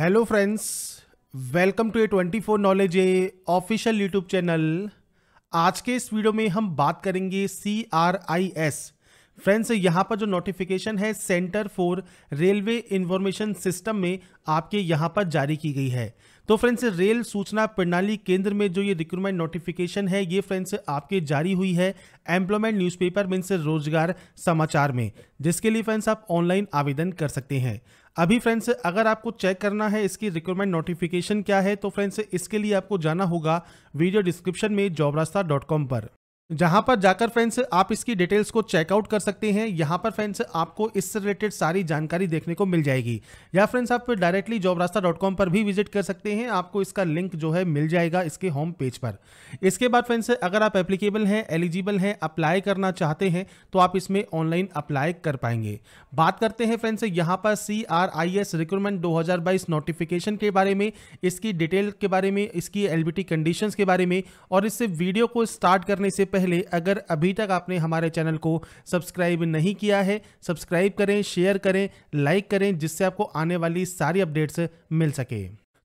hello friends welcome to A twenty four knowledge A official YouTube channel आज के इस video में हम बात करेंगे C R I S friends यहाँ पर जो नोटिफिकेशन है centre for railway information system में आपके यहाँ पर जारी की गई है तो फ्रेंड्स रेल सूचना प्रणाली केंद्र में जो ये रिक्रूटमेंट नोटिफिकेशन है ये फ्रेंड्स आपके जारी हुई है एम्प्लॉयमेंट न्यूज़पेपर मीन्स रोजगार समाचार में जिसके लिए फ्रेंड्स आप ऑनलाइन आवेदन कर सकते हैं अभी फ्रेंड्स अगर आपको चेक करना है इसकी रिक्वायरमेंट नोटिफिकेशन क्या है तो फ्रेंड्स इसके लिए आपको जाना होगा वीडियो डिस्क्रिप्शन में जॉब डॉट कॉम पर जहां पर जाकर फ्रेंड्स आप इसकी डिटेल्स को चेकआउट कर सकते हैं यहां पर फ्रेंड्स आपको इससे रिलेटेड सारी जानकारी देखने को मिल जाएगी या फ्रेंड्स आप डायरेक्टली जॉब रास्ता डॉट कॉम पर भी विजिट कर सकते हैं आपको इसका लिंक जो है मिल जाएगा इसके होम पेज पर इसके बाद फ्रेंड्स अगर आप एप्लीकेबल हैं एलिजिबल हैं अप्लाई करना चाहते हैं तो आप इसमें ऑनलाइन अप्लाई कर पाएंगे बात करते हैं फ्रेंड्स यहाँ पर C R I S recruitment दो नोटिफिकेशन के बारे में इसकी डिटेल के बारे में इसकी एलबीटी कंडीशन के बारे में और इससे वीडियो को स्टार्ट करने से पहले पहले अगर अभी तक आपने हमारे चैनल को सब्सक्राइब नहीं किया है सब्सक्राइब करें शेयर करें लाइक करें जिससे आपको आने वाली सारी अपडेट्स मिल सके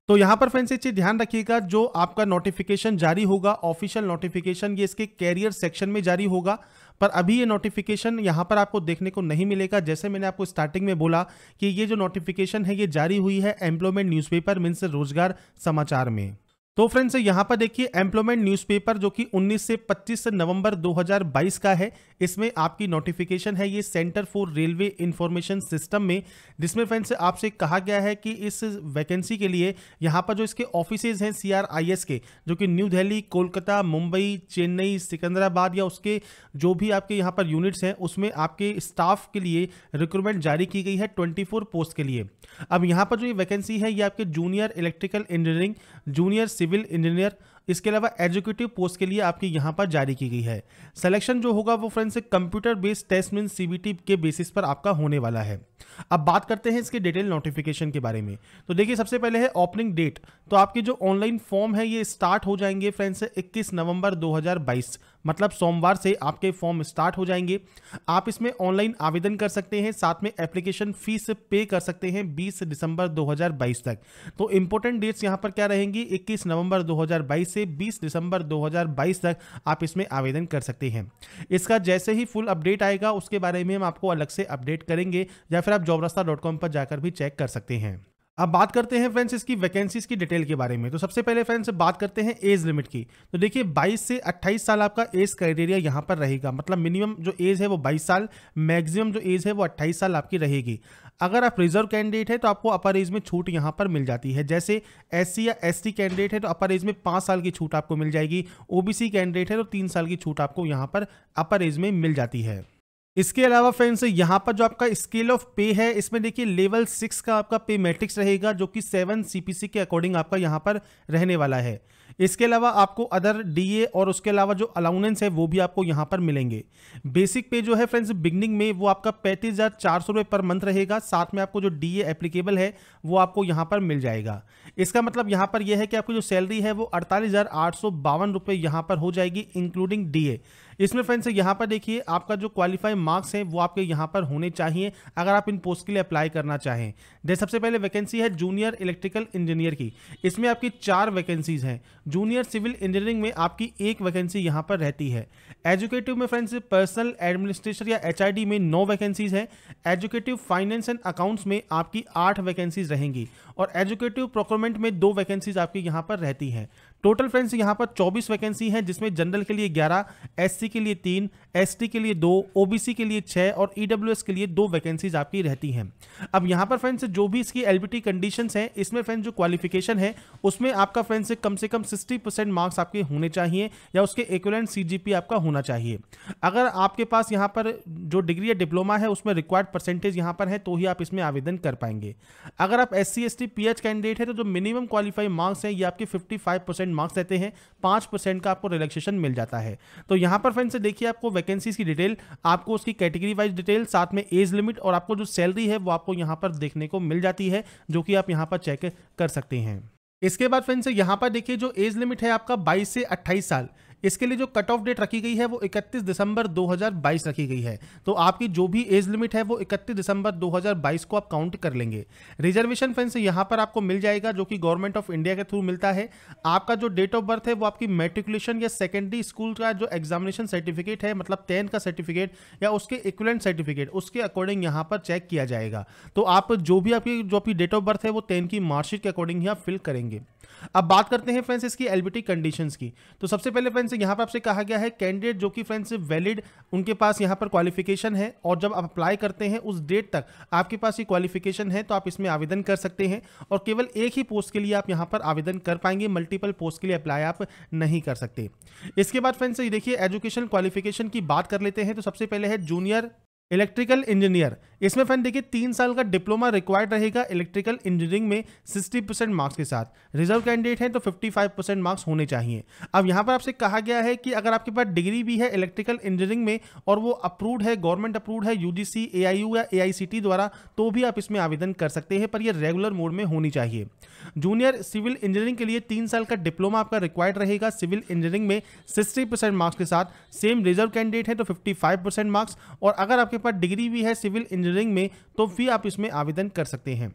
तो यहाँ पर फ्रेंड्स एक चीज ध्यान रखिएगा जो आपका नोटिफिकेशन जारी होगा ऑफिशियल नोटिफिकेशन ये इसके कैरियर सेक्शन में जारी होगा पर अभी ये नोटिफिकेशन यहाँ पर आपको देखने को नहीं मिलेगा जैसे मैंने आपको स्टार्टिंग में बोला कि ये जो नोटिफिकेशन है ये जारी हुई है एम्प्लॉयमेंट न्यूज़पेपर मीन्स रोजगार समाचार में तो फ्रेंड्स यहाँ पर देखिए एम्प्लॉयमेंट न्यूज़पेपर जो कि 19 से 25 नवंबर 2022 का है इसमें आपकी नोटिफिकेशन है ये centre for railway information system में जिसमें फ्रेंड्स आपसे कहा गया है कि इस वैकेंसी के लिए यहाँ पर जो इसके ऑफिसेज हैं सीआरआईएस के जो कि न्यू दिल्ली कोलकाता मुंबई चेन्नई सिकंदराबाद या उसके जो भी आपके यहाँ पर यूनिट्स हैं उसमें आपके स्टाफ के लिए रिक्रूटमेंट जारी की गई है ट्वेंटी पोस्ट के लिए अब यहाँ पर जो ये वैकेंसी है ये आपके junior electrical engineering junior civil engineer इसके अलावा एजुकेटिव पोस्ट के लिए आपकी यहाँ पर जारी की गई है सिलेक्शन जो होगा वो friends computer based test mean CBT के बेसिस पर आपका होने वाला है अब बात करते हैं इसके डिटेल नोटिफिकेशन के बारे में तो देखिए सबसे पहले है ओपनिंग डेट तो आपके जो ऑनलाइन फॉर्म है ये स्टार्ट हो जाएंगे फ्रेंड्स इक्कीस नवंबर दो मतलब सोमवार से आपके फॉर्म स्टार्ट हो जाएंगे आप इसमें ऑनलाइन आवेदन कर सकते हैं साथ में एप्लीकेशन फीस पे कर सकते हैं 20 दिसंबर 2022 तक तो इंपॉर्टेंट डेट्स यहां पर क्या रहेंगी 21 नवंबर 2022 से 20 दिसंबर 2022 तक आप इसमें आवेदन कर सकते हैं इसका जैसे ही फुल अपडेट आएगा उसके बारे में हम आपको अलग से अपडेट करेंगे या फिर आप जॉबरास्ता पर जाकर भी चेक कर सकते हैं अब बात करते हैं फ्रेंड्स इसकी वैकेंसीज की डिटेल के बारे में तो सबसे पहले फ्रेंड्स बात करते हैं एज लिमिट की तो देखिए 22 से 28 साल आपका एज क्राइटेरिया यहाँ पर रहेगा मतलब मिनिमम जो एज है वो 22 साल मैक्सिमम जो एज है वो 28 साल आपकी रहेगी अगर आप रिजर्व कैंडिडेट है तो आपको अपर एज में छूट यहाँ पर मिल जाती है जैसे एस या एस कैंडिडेट है तो अपर एज में पाँच साल की छूट आपको मिल जाएगी ओ कैंडिडेट है तो तीन साल की छूट आपको यहाँ पर अपर एज में मिल जाती है इसके अलावा फ्रेंड्स यहाँ पर जो आपका स्केल ऑफ पे है इसमें देखिए लेवल सिक्स का आपका पे मैट्रिक्स रहेगा जो कि सेवन सीपीसी के अकॉर्डिंग आपका यहाँ पर रहने वाला है इसके अलावा आपको अदर डीए और उसके अलावा जो अलाउनेंस है वो भी आपको यहाँ पर मिलेंगे बेसिक पे जो है फ्रेंड्स बिगनिंग में वो आपका पैंतीस हज़ार चार सौ पर मंथ रहेगा साथ में आपको जो डी एप्लीकेबल है वो आपको यहाँ पर मिल जाएगा इसका मतलब यहाँ पर यह है कि आपकी जो सैलरी है वो अड़तालीस हज़ार आठ सौ बावन यहाँ पर हो जाएगी इंक्लूडिंग डी इसमें फ्रेंड्स यहाँ पर देखिए आपका जो क्वालिफाई मार्क्स है वो आपके यहाँ पर होने चाहिए अगर आप इन पोस्ट के लिए अप्लाई करना चाहें जैसे सबसे पहले वैकेंसी है जूनियर इलेक्ट्रिकल इंजीनियर की इसमें आपकी चार वैकेंसीज हैं जूनियर सिविल इंजीनियरिंग में आपकी एक वैकेंसी यहाँ पर रहती है एजुकेटिव में फ्रेंड्स पर्सनल एडमिनिस्ट्रेशन या एच में नौ वैकेंसीज हैं एजुकेटिव फाइनेंस एंड अकाउंट्स में आपकी आठ वैकेंसीज रहेंगी और एजुकेटिव प्रोक्रोमेंट में दो वैकेंसीज आपकी यहाँ पर रहती हैं टोटल फ्रेंड्स यहाँ पर 24 वैकेंसी है जिसमें जनरल के लिए 11, एससी के लिए तीन एसटी के लिए दो ओबीसी के लिए छः और ईडब्ल्यूएस e के लिए दो वैकेंसीज आपकी रहती हैं अब यहाँ पर फ्रेंड्स जो भी इसकी एलबीटी कंडीशंस हैं इसमें फ्रेंड्स जो क्वालिफिकेशन है उसमें आपका फ्रेंड्स कम से कम सिक्सटी मार्क्स आपके होने चाहिए या उसके इक्वलेंट सी आपका होना चाहिए अगर आपके पास यहाँ पर जो डिग्री या डिप्लोमा है उसमें रिक्वायर्ड परसेंटेज यहाँ पर है तो ही आप इसमें आवेदन कर पाएंगे अगर आप एस सी कैंडिडेट है तो जो मिनिमम क्वालिफाइड मार्क्स हैं ये आपके फिफ्टी परसेंट मार्क्स रहते हैं पाँच परसेंट का आपको रिलैक्सेशन मिल जाता है तो यहाँ पर फ्रेंड से देखिए आपको वैकेंसीज की डिटेल आपको उसकी कैटेगरी वाइज डिटेल साथ में एज लिमिट और आपको जो सैलरी है वो आपको यहाँ पर देखने को मिल जाती है जो कि आप यहाँ पर चेक कर सकते हैं इसके बाद फ्रेंड्स यहाँ पर देखिए जो एज लिमिट है आपका 22 से 28 साल इसके लिए जो कट ऑफ डेट रखी गई है वो 31 दिसंबर 2022 रखी गई है तो आपकी जो भी एज लिमिट है वो 31 दिसंबर 2022 को आप काउंट कर लेंगे रिजर्वेशन फ्रेंड्स यहाँ पर आपको मिल जाएगा जो कि गवर्नमेंट ऑफ इंडिया के थ्रू मिलता है आपका जो डेट ऑफ बर्थ है वो आपकी मेट्रिकुलेशन या सेकेंडरी स्कूल का जो एग्जामिनेशन सर्टिफिकेट है मतलब टेंथ का सर्टिफिकेट या उसके इक्वलेंट सर्टिफिकेट उसके अकॉर्डिंग यहाँ पर चेक किया जाएगा तो आप जो भी आपकी जो आपकी डेट ऑफ बर्थ है वो टेंथ की मार्कशीट के अकॉर्डिंग ही आप फिल करेंगे अब बात करते हैं फ्रेंड्स इसकी एलबीटी कंडीशंस की तो सबसे पहले फ्रेंड्स फ्रेंड्स यहाँ पर आपसे कहा गया है कैंडिडेट जो कि फ्रेंड्स वैलिड उनके पास यहाँ पर क्वालिफिकेशन है और जब आप अप्लाई करते हैं उस डेट तक आपके पास ये क्वालिफिकेशन है तो आप इसमें आवेदन कर सकते हैं और केवल एक ही पोस्ट के लिए आप यहाँ पर आवेदन कर पाएंगे मल्टीपल पोस्ट के लिए अप्लाई आप नहीं कर सकते इसके बाद फ्रेंड्स ये देखिए एजुकेशन क्वालिफिकेशन की बात कर लेते हैं तो सबसे पहले है जूनियर इलेक्ट्रिकल इंजीनियर इसमें फ्रेंड देखिए तीन साल का डिप्लोमा रिक्वायर्ड रहेगा इलेक्ट्रिकल इंजीनियरिंग में 60 परसेंट मार्क्स के साथ रिजर्व कैंडिडेट हैं तो 55 परसेंट मार्क्स होने चाहिए अब यहां पर आपसे कहा गया है कि अगर आपके पास डिग्री भी है इलेक्ट्रिकल इंजीनियरिंग में और वो अप्रूव्ड है गवर्नमेंट अप्रूव है यू जी या ए द्वारा तो भी आप इसमें आवेदन कर सकते हैं पर यह रेगुलर मोड में होनी चाहिए जूनियर सिविल इंजीनियरिंग के लिए तीन साल का डिप्लोमा आपका रिक्वायर्ड रहेगा सिविल इंजीनियरिंग में सिक्सटी मार्क्स के साथ सेम रिजर्व कैंडिडेट है तो फिफ्टी मार्क्स और अगर आपके आपके पास डिग्री भी है सिविल इंजीनियरिंग में तो भी आप इसमें आवेदन कर सकते हैं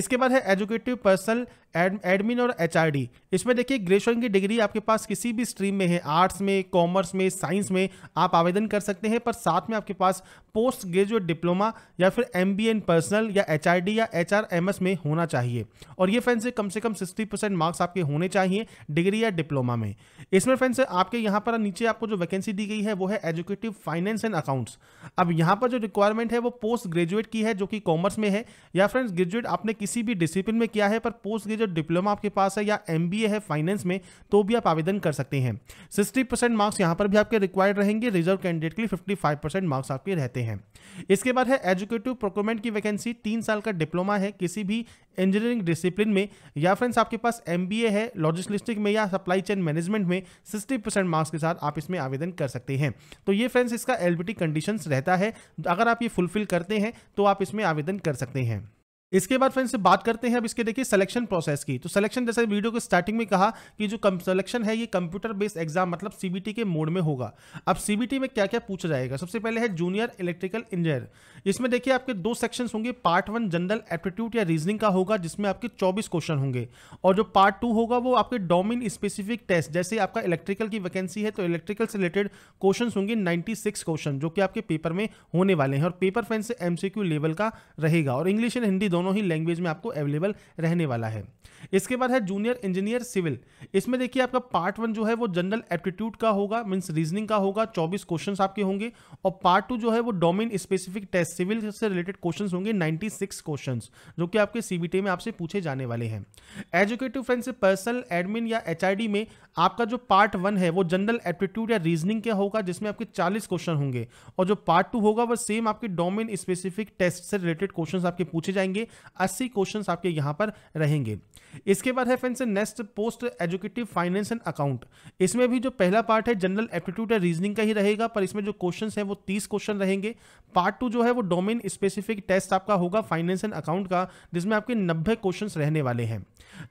इसके बाद है एजुकेटिव पर्सनल एडमिन और एच इसमें देखिए ग्रेजुएशन की डिग्री आपके पास किसी भी स्ट्रीम में है आर्ट्स में कॉमर्स में साइंस में आप आवेदन कर सकते हैं पर साथ में आपके पास पोस्ट ग्रेजुएट डिप्लोमा या फिर एम बी एन पर्सनल या एच आर डी या एच आर में होना चाहिए और ये फ्रेंड्स कम से कम सिक्सटी परसेंट मार्क्स आपके होने चाहिए डिग्री या डिप्लोमा में इसमें फ्रेंड्स आपके यहाँ पर नीचे आपको जो वैकेंसी दी गई है वो है एजुकेटिव फाइनेंस एंड अकाउंट्स अब यहाँ पर जो रिक्वायरमेंट है वो पोस्ट ग्रेजुएट की है जो कि कॉमर्स में है या फ्रेंड्स ग्रेजुएट आपने किसी भी डिसिप्लिन में किया है पर पोस्ट ग्रेजुएट जो डिप्लोमा आपके पास है या एम है फाइनेंस में तो भी आप आवेदन कर सकते हैं सिक्सटी मार्क्स यहाँ पर भी आपके रिक्वायर्ड रहेंगे रिजर्व कैंडिडेट के लिए फिफ्टी मार्क्स आपके रहते हैं इसके बाद है एजुकेटिव प्रोक्रोमेंट की वैकेंसी तीन साल का डिप्लोमा है किसी भी इंजीनियरिंग डिसिप्लिन में या फ्रेंड्स आपके पास एम है लॉजिस्टिक में या सप्लाई चेन मैनेजमेंट में सिक्सटी परसेंट मार्क्स के साथ आप इसमें आवेदन कर सकते हैं तो ये फ्रेंड्स इसका एल कंडीशंस रहता है अगर आप ये फुलफिल करते हैं तो आप इसमें आवेदन कर सकते हैं इसके बाद फ्रेंड्स बात करते हैं अब इसके देखिए सिलेक्शन प्रोसेस की तो सिलेक्शन जैसे वीडियो के स्टार्टिंग में कहा कि जो सिलेक्शन है ये कंप्यूटर बेस्ड एग्जाम मतलब सीबीटी के मोड में होगा अब सीबीटी में क्या क्या पूछा जाएगा सबसे पहले है जूनियर इलेक्ट्रिकल इंजीनियर इसमें देखिए आपके दो सेक्शन होंगे पार्ट वन जनरल एप्टीट्यूड या रीजनिंग का होगा जिसमें आपके चौबीस क्वेश्चन होंगे और जो पार्ट टू होगा वो आपके डोमिन स्पेसिफिक टेस्ट जैसे आपका इलेक्ट्रिकल की वैकेंसी है तो इलेक्ट्रिकल से रिलेटेड क्वेश्चन होंगे नाइन्टी क्वेश्चन जो कि आपके पेपर में होने वाले हैं और पेपर फ्रेंड से एमसीक्यू लेवल का रहेगा और इंग्लिश एंड हिंदी दोनों ही लैंग्वेज में आपको अवेलेबल रहने वाला है इसके बाद है जूनियर इंजीनियर सिविल इसमें देखिए आपका पार्ट वन जो है वो जनरल एप्टीट्यूड का होगा मीन्स रीजनिंग का होगा चौबीस क्वेश्चन आपके होंगे और पार्ट टू जो है वो डोमेन स्पेसिफिक टेस्ट सिविल से रिलेटेड क्वेश्चन होंगे नाइन्टी क्वेश्चन जो कि आपके सीबीटी में आपसे पूछे जाने वाले हैं एजुकेटिव फ्रेंड से पर्सनल एडमिन या एच में आपका जो पार्ट वन है वो जनरल एप्टीट्यूड या रीजनिंग का होगा जिसमें आपके चालीस क्वेश्चन होंगे और जो पार्ट टू होगा वह सेम आपके डोमेन स्पेसिफिक टेस्ट से रिलेटेड क्वेश्चन आपके पूछे जाएंगे अस्सी क्वेश्चन आपके यहाँ पर रहेंगे इसके बाद है friends next post executive finance and account इसमें भी जो पहला पार्ट है जनरल एप्टीट्यूड एंड रीजनिंग का ही रहेगा पर इसमें जो क्वेश्चन है वो तीस क्वेश्चन रहेंगे पार्ट टू जो है वो डोमेन स्पेसिफिक टेस्ट आपका होगा फाइनेंस एंड अकाउंट का जिसमें आपके नब्बे क्वेश्चन रहने वाले हैं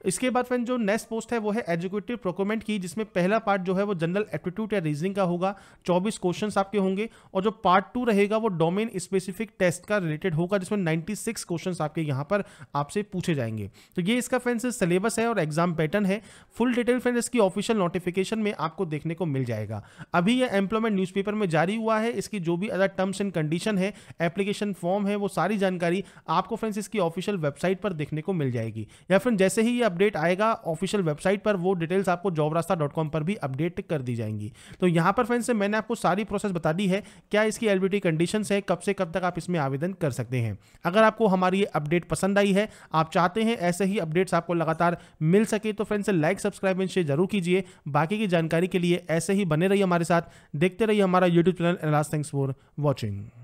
इसके बाद फ्रेंड जो नेक्स्ट पोस्ट है वो है एजुकेटिव प्रोक्योरमेंट की जिसमें पहला पार्ट जो है वो जनरल एप्टीट्यूड या रीजनिंग का होगा 24 क्वेश्चंस आपके होंगे और जो पार्ट टू रहेगा वो डोमेन स्पेसिफिक टेस्ट का रिलेटेड होगा जिसमें 96 क्वेश्चंस आपके यहाँ पर आपसे पूछे जाएंगे तो ये इसका फ्रेंड्स सिलेबस है और एग्जाम पैटर्न है फुल डिटेल फ्रेंड्स इसकी ऑफिशियल नोटिफिकेशन में आपको देखने को मिल जाएगा अभी यह एम्प्लॉयमेंट न्यूज़पेपर में जारी हुआ है इसकी जो भी अदर टर्म्स एंड कंडीशन है एप्लीकेशन फॉर्म है वो सारी जानकारी आपको फ्रेंड्स इसकी ऑफिशियल वेबसाइट पर देखने को मिल जाएगी या फिर जैसे ही ये अपडेट आएगा ऑफिशियल वेबसाइट पर वो डिटेल्स आपको जॉब पर भी अपडेट कर दी जाएंगी तो यहाँ पर फ्रेंड्स मैंने आपको सारी प्रोसेस बता दी है क्या इसकी एलबीटी कंडीशन है कब से कब तक आप इसमें आवेदन कर सकते हैं अगर आपको हमारी ये अपडेट अपडेट पसंद आई है आप चाहते हैं ऐसे ही अपडेट्स आपको लगातार मिल सके तो friends like subscribe and share जरूर कीजिए बाकी की जानकारी के लिए ऐसे ही बने रहिए हमारे साथ देखते रहिए हमारा YouTube channel and last thanks for watching